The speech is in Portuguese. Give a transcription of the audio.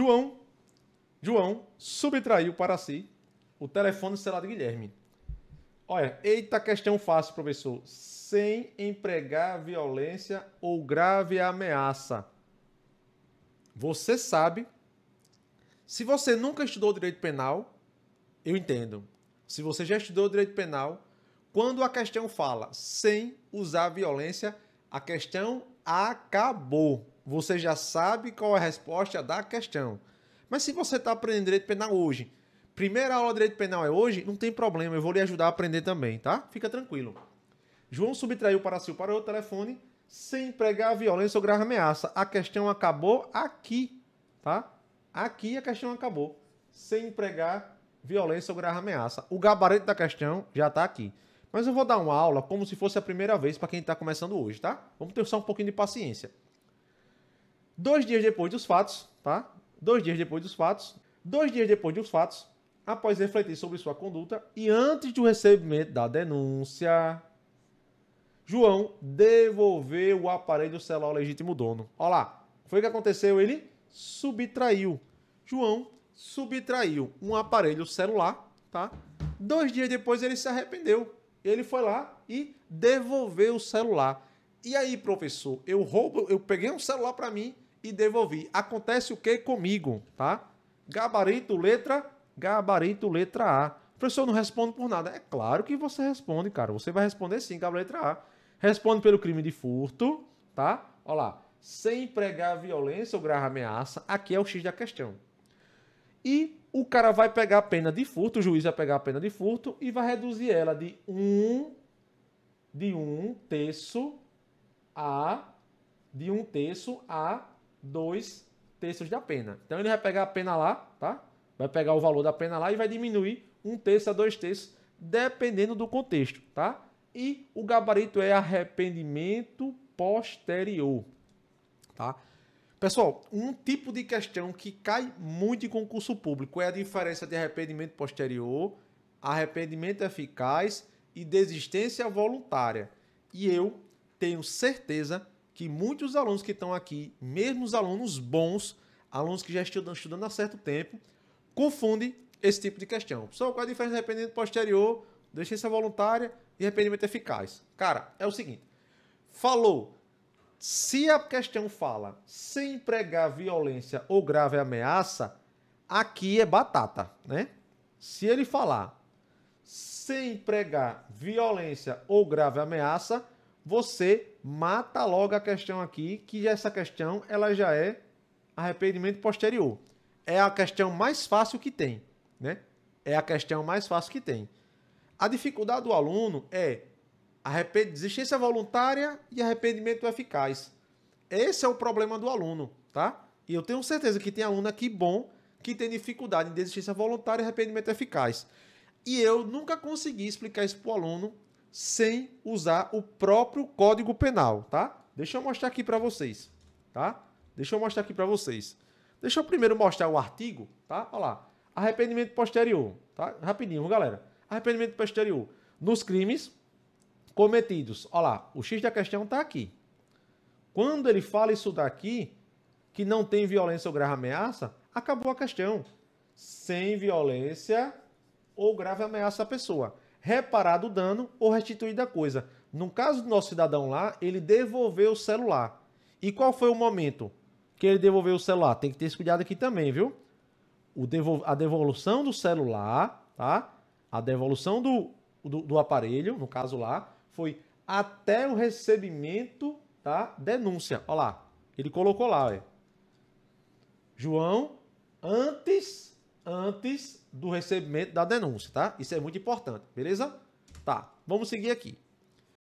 João, João subtraiu para si o telefone celular de Guilherme. Olha, eita questão fácil, professor. Sem empregar violência ou grave ameaça. Você sabe. Se você nunca estudou direito penal, eu entendo. Se você já estudou direito penal, quando a questão fala sem usar violência, a questão acabou você já sabe qual é a resposta da questão. Mas se você está aprendendo direito penal hoje, primeira aula de direito penal é hoje, não tem problema, eu vou lhe ajudar a aprender também, tá? Fica tranquilo. João subtraiu para si o para o telefone sem empregar violência ou grave ameaça. A questão acabou aqui, tá? Aqui a questão acabou. Sem empregar violência ou grave ameaça. O gabarito da questão já está aqui. Mas eu vou dar uma aula como se fosse a primeira vez para quem está começando hoje, tá? Vamos ter só um pouquinho de paciência. Dois dias depois dos fatos, tá? Dois dias depois dos fatos, dois dias depois dos fatos, após refletir sobre sua conduta e antes do recebimento da denúncia, João devolveu o aparelho celular ao legítimo dono. Olha lá, foi o que aconteceu, ele subtraiu. João subtraiu um aparelho celular, tá? Dois dias depois ele se arrependeu. Ele foi lá e devolveu o celular. E aí, professor, eu roubo, eu peguei um celular para mim e devolvi. Acontece o que comigo, tá? Gabarito letra, gabarito letra A. Professor, professor não respondo por nada. É claro que você responde, cara. Você vai responder sim, gabarito letra A. Responde pelo crime de furto, tá? Olha lá. Sem pregar violência ou grave ameaça. Aqui é o X da questão. E o cara vai pegar a pena de furto, o juiz vai pegar a pena de furto e vai reduzir ela de um, de um terço a de um terço a dois terços da pena. Então ele vai pegar a pena lá, tá? Vai pegar o valor da pena lá e vai diminuir um terço a dois terços, dependendo do contexto, tá? E o gabarito é arrependimento posterior, tá? Pessoal, um tipo de questão que cai muito em concurso público é a diferença de arrependimento posterior, arrependimento eficaz e desistência voluntária. E eu tenho certeza que que muitos alunos que estão aqui, mesmo os alunos bons, alunos que já estudam, estudando há certo tempo, confundem esse tipo de questão. Pessoal, qual é a diferença de arrependimento posterior, desistência voluntária e arrependimento eficaz? Cara, é o seguinte, falou, se a questão fala sem empregar violência ou grave ameaça, aqui é batata, né? Se ele falar sem empregar violência ou grave ameaça, você mata logo a questão aqui, que essa questão ela já é arrependimento posterior. É a questão mais fácil que tem, né? É a questão mais fácil que tem. A dificuldade do aluno é arrepend... desistência voluntária e arrependimento eficaz. Esse é o problema do aluno, tá? E eu tenho certeza que tem aluno aqui bom que tem dificuldade em desistência voluntária e arrependimento eficaz. E eu nunca consegui explicar isso para o aluno sem usar o próprio Código Penal, tá? Deixa eu mostrar aqui para vocês, tá? Deixa eu mostrar aqui para vocês. Deixa eu primeiro mostrar o artigo, tá? Olha lá. Arrependimento posterior, tá? Rapidinho, galera. Arrependimento posterior nos crimes cometidos. Olha lá, o X da questão tá aqui. Quando ele fala isso daqui, que não tem violência ou grave ameaça, acabou a questão. Sem violência ou grave ameaça à pessoa reparado o dano ou restituída a coisa. No caso do nosso cidadão lá, ele devolveu o celular. E qual foi o momento que ele devolveu o celular? Tem que ter esse cuidado aqui também, viu? Devol... A devolução do celular, tá? A devolução do, do, do aparelho, no caso lá, foi até o recebimento da denúncia. Olha lá, ele colocou lá, olha. João, antes antes do recebimento da denúncia, tá? Isso é muito importante, beleza? Tá, vamos seguir aqui.